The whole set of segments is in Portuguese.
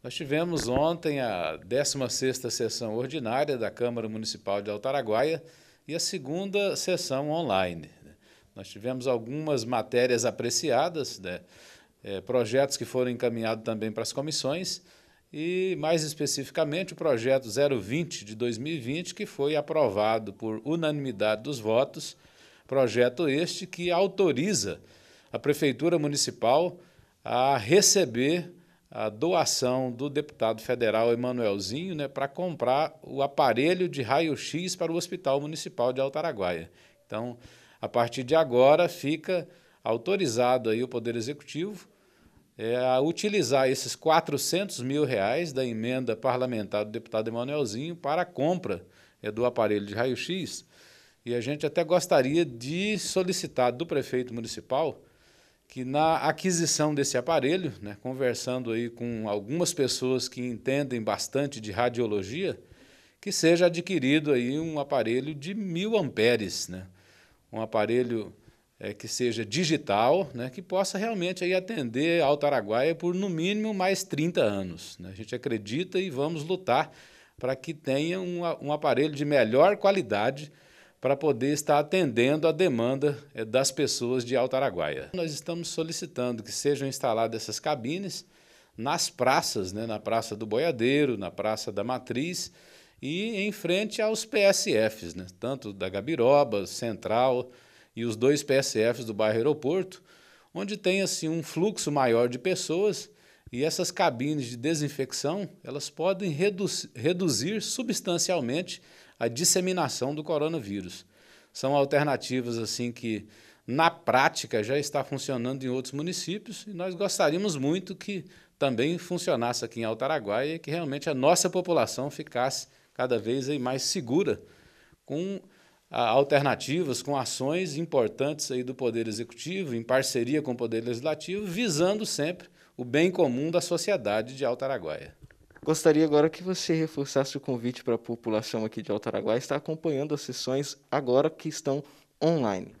Nós tivemos ontem a 16ª sessão ordinária da Câmara Municipal de Altaraguaia e a segunda sessão online. Nós tivemos algumas matérias apreciadas, né? é, projetos que foram encaminhados também para as comissões e, mais especificamente, o projeto 020 de 2020, que foi aprovado por unanimidade dos votos, projeto este que autoriza a Prefeitura Municipal a receber a doação do deputado federal Emanuelzinho né, para comprar o aparelho de raio-x para o Hospital Municipal de Altaraguaia. Então, a partir de agora, fica autorizado aí o Poder Executivo é, a utilizar esses 400 mil reais da emenda parlamentar do deputado Emanuelzinho para a compra é, do aparelho de raio-x. E a gente até gostaria de solicitar do prefeito municipal que na aquisição desse aparelho, né, conversando aí com algumas pessoas que entendem bastante de radiologia, que seja adquirido aí um aparelho de mil amperes, né, um aparelho é, que seja digital, né, que possa realmente aí atender ao Araguaia por no mínimo mais 30 anos. Né? A gente acredita e vamos lutar para que tenha um, um aparelho de melhor qualidade para poder estar atendendo a demanda eh, das pessoas de Alto Araguaia. Nós estamos solicitando que sejam instaladas essas cabines nas praças, né, na Praça do Boiadeiro, na Praça da Matriz e em frente aos PSFs, né, tanto da Gabiroba, Central e os dois PSFs do bairro Aeroporto, onde tem assim um fluxo maior de pessoas e essas cabines de desinfecção, elas podem reduzir substancialmente a disseminação do coronavírus. São alternativas assim que na prática já está funcionando em outros municípios e nós gostaríamos muito que também funcionasse aqui em Altaraguaia e que realmente a nossa população ficasse cada vez aí mais segura com ah, alternativas, com ações importantes aí do Poder Executivo, em parceria com o Poder Legislativo, visando sempre o bem comum da sociedade de Altaraguaia. Gostaria agora que você reforçasse o convite para a população aqui de Alto Araguai estar acompanhando as sessões agora que estão online.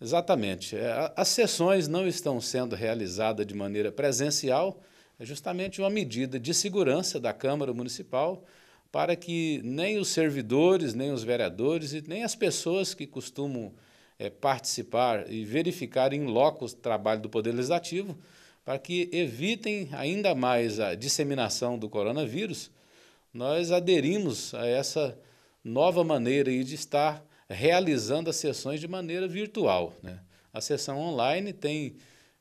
Exatamente. É, as sessões não estão sendo realizadas de maneira presencial, é justamente uma medida de segurança da Câmara Municipal para que nem os servidores, nem os vereadores e nem as pessoas que costumam é, participar e verificar em loco o trabalho do Poder Legislativo para que evitem ainda mais a disseminação do coronavírus, nós aderimos a essa nova maneira de estar realizando as sessões de maneira virtual. Né? A sessão online tem,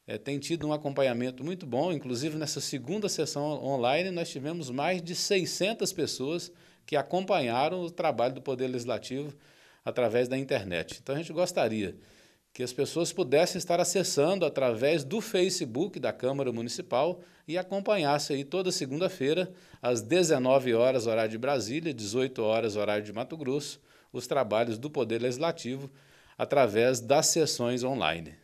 é, tem tido um acompanhamento muito bom, inclusive nessa segunda sessão online nós tivemos mais de 600 pessoas que acompanharam o trabalho do Poder Legislativo através da internet. Então a gente gostaria que as pessoas pudessem estar acessando através do Facebook da Câmara Municipal e acompanhasse aí toda segunda-feira, às 19 horas, horário de Brasília, 18 horas, horário de Mato Grosso, os trabalhos do Poder Legislativo através das sessões online.